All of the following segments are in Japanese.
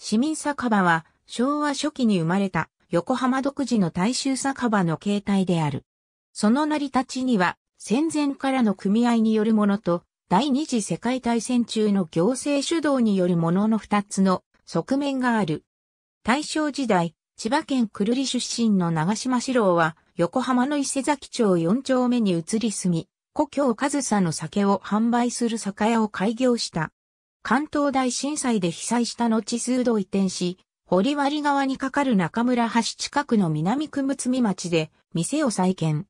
市民酒場は昭和初期に生まれた横浜独自の大衆酒場の形態である。その成り立ちには戦前からの組合によるものと第二次世界大戦中の行政主導によるものの二つの側面がある。大正時代、千葉県久留里出身の長島四郎は横浜の伊勢崎町四丁目に移り住み、故郷上総の酒を販売する酒屋を開業した。関東大震災で被災した後数度移転し、堀割川に架かる中村橋近くの南久睦見町で店を再建。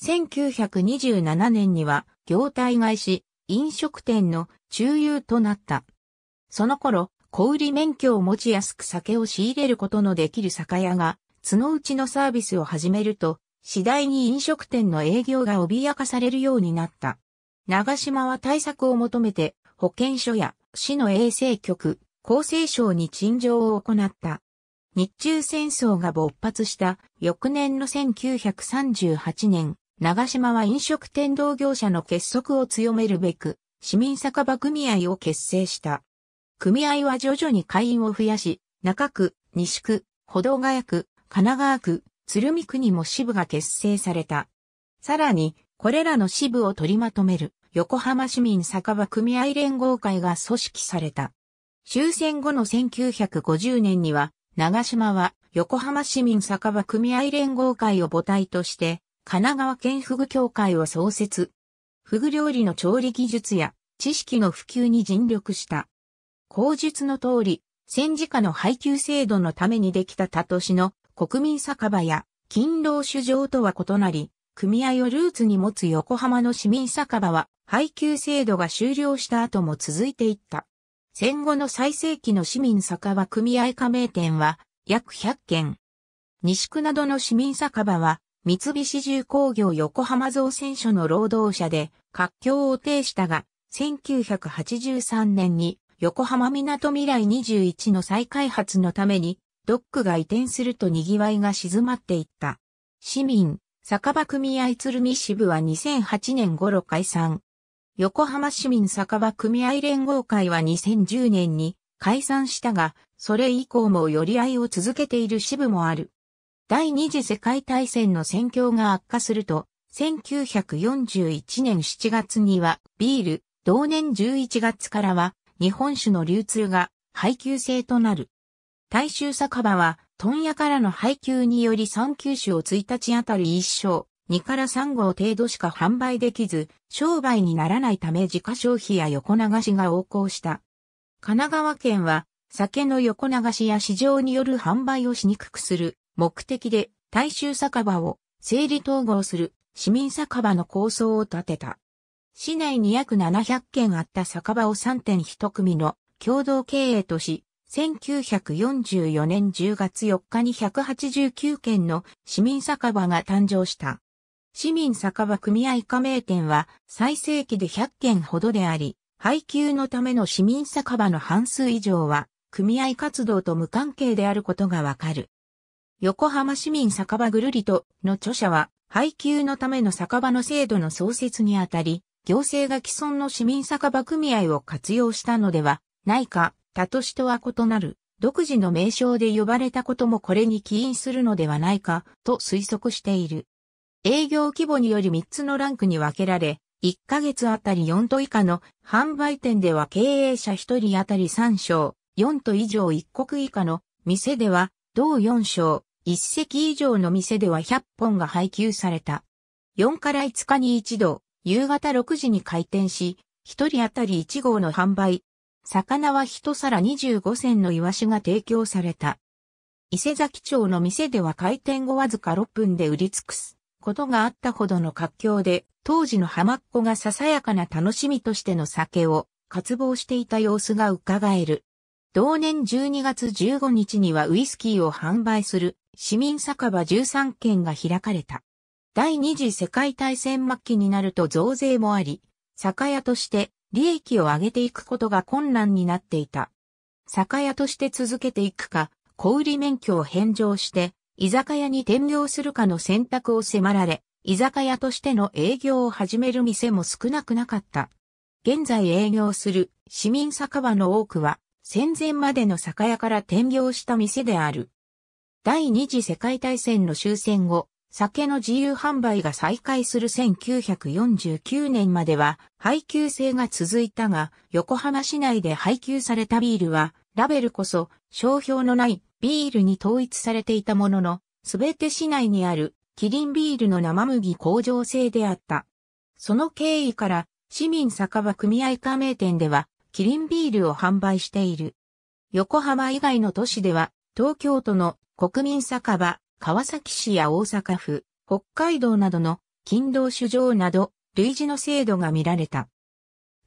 1927年には業態外し、飲食店の中遊となった。その頃、小売免許を持ちやすく酒を仕入れることのできる酒屋が、角打ちのサービスを始めると、次第に飲食店の営業が脅かされるようになった。長島は対策を求めて、保健所や市の衛生局、厚生省に陳情を行った。日中戦争が勃発した翌年の1938年、長島は飲食店同業者の結束を強めるべく、市民酒場組合を結成した。組合は徐々に会員を増やし、中区、西区、保土ヶ谷区、神奈川区、鶴見区にも支部が結成された。さらに、これらの支部を取りまとめる横浜市民酒場組合連合会が組織された。終戦後の1950年には、長島は横浜市民酒場組合連合会を母体として、神奈川県フグ協会を創設。フグ料理の調理技術や知識の普及に尽力した。口述の通り、戦時下の配給制度のためにできた他都市の国民酒場や勤労酒場とは異なり、組合をルーツに持つ横浜の市民酒場は、配給制度が終了した後も続いていった。戦後の最盛期の市民酒場組合加盟店は約100件。西区などの市民酒場は三菱重工業横浜造船所の労働者で活況を呈したが、1983年に横浜港未来21の再開発のためにドックが移転すると賑わいが静まっていった。市民、酒場組合鶴見支部は2008年頃解散。横浜市民酒場組合連合会は2010年に解散したが、それ以降も寄り合いを続けている支部もある。第二次世界大戦の戦況が悪化すると、1941年7月にはビール、同年11月からは日本酒の流通が配給制となる。大衆酒場は問屋からの配給により3九種を1日あたり1升、2から3合程度しか販売できず、商売にならないため自家消費や横流しが横行した。神奈川県は、酒の横流しや市場による販売をしにくくする目的で大衆酒場を整理統合する市民酒場の構想を立てた。市内に約700軒あった酒場を3.1組の共同経営とし、1944年10月4日に189件の市民酒場が誕生した。市民酒場組合加盟店は最盛期で100件ほどであり、配給のための市民酒場の半数以上は組合活動と無関係であることがわかる。横浜市民酒場ぐるりとの著者は配給のための酒場の制度の創設にあたり、行政が既存の市民酒場組合を活用したのではないか他都市とは異なる、独自の名称で呼ばれたこともこれに起因するのではないか、と推測している。営業規模により3つのランクに分けられ、1ヶ月あたり4都以下の販売店では経営者1人あたり3章、4都以上1国以下の店では同4章、1席以上の店では100本が配給された。4から5日に1度、夕方6時に開店し、1人あたり1号の販売、魚は一皿25銭のイワシが提供された。伊勢崎町の店では開店後わずか6分で売り尽くすことがあったほどの活況で、当時の浜っ子がささやかな楽しみとしての酒を渇望していた様子が伺える。同年12月15日にはウイスキーを販売する市民酒場13軒が開かれた。第二次世界大戦末期になると増税もあり、酒屋として利益を上げていくことが困難になっていた。酒屋として続けていくか、小売免許を返上して、居酒屋に転業するかの選択を迫られ、居酒屋としての営業を始める店も少なくなかった。現在営業する市民酒場の多くは、戦前までの酒屋から転業した店である。第二次世界大戦の終戦後、酒の自由販売が再開する1949年までは配給制が続いたが、横浜市内で配給されたビールは、ラベルこそ商標のないビールに統一されていたものの、すべて市内にあるキリンビールの生麦工場制であった。その経緯から、市民酒場組合加盟店では、キリンビールを販売している。横浜以外の都市では、東京都の国民酒場、川崎市や大阪府、北海道などの勤労主上など、類似の制度が見られた。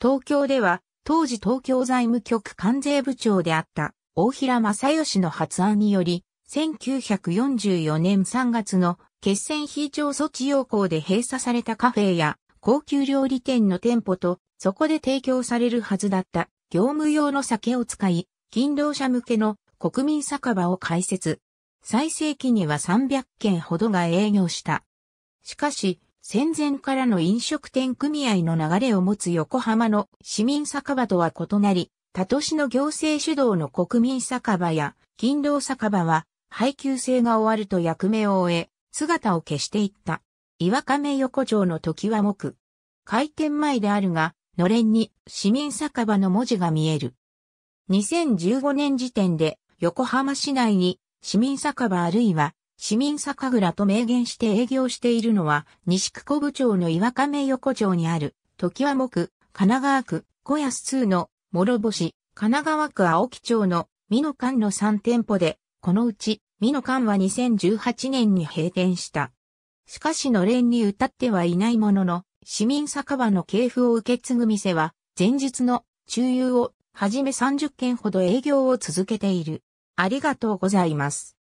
東京では、当時東京財務局関税部長であった大平正義の発案により、1944年3月の決戦非常措置要項で閉鎖されたカフェや高級料理店の店舗と、そこで提供されるはずだった業務用の酒を使い、勤労者向けの国民酒場を開設。最盛期には300軒ほどが営業した。しかし、戦前からの飲食店組合の流れを持つ横浜の市民酒場とは異なり、他都市の行政主導の国民酒場や勤労酒場は配給制が終わると役目を終え、姿を消していった。岩亀横丁の時は木。開店前であるが、のれんに市民酒場の文字が見える。2015年時点で横浜市内に市民酒場あるいは市民酒蔵と明言して営業しているのは、西区小部町の岩亀横丁にある、時は木、神奈川区、小安通の、諸星、神奈川区青木町の、美濃館の3店舗で、このうち、美濃館は2018年に閉店した。しかしのれんに歌ってはいないものの、市民酒場の系譜を受け継ぐ店は、前日の、中遊を、はじめ30軒ほど営業を続けている。ありがとうございます。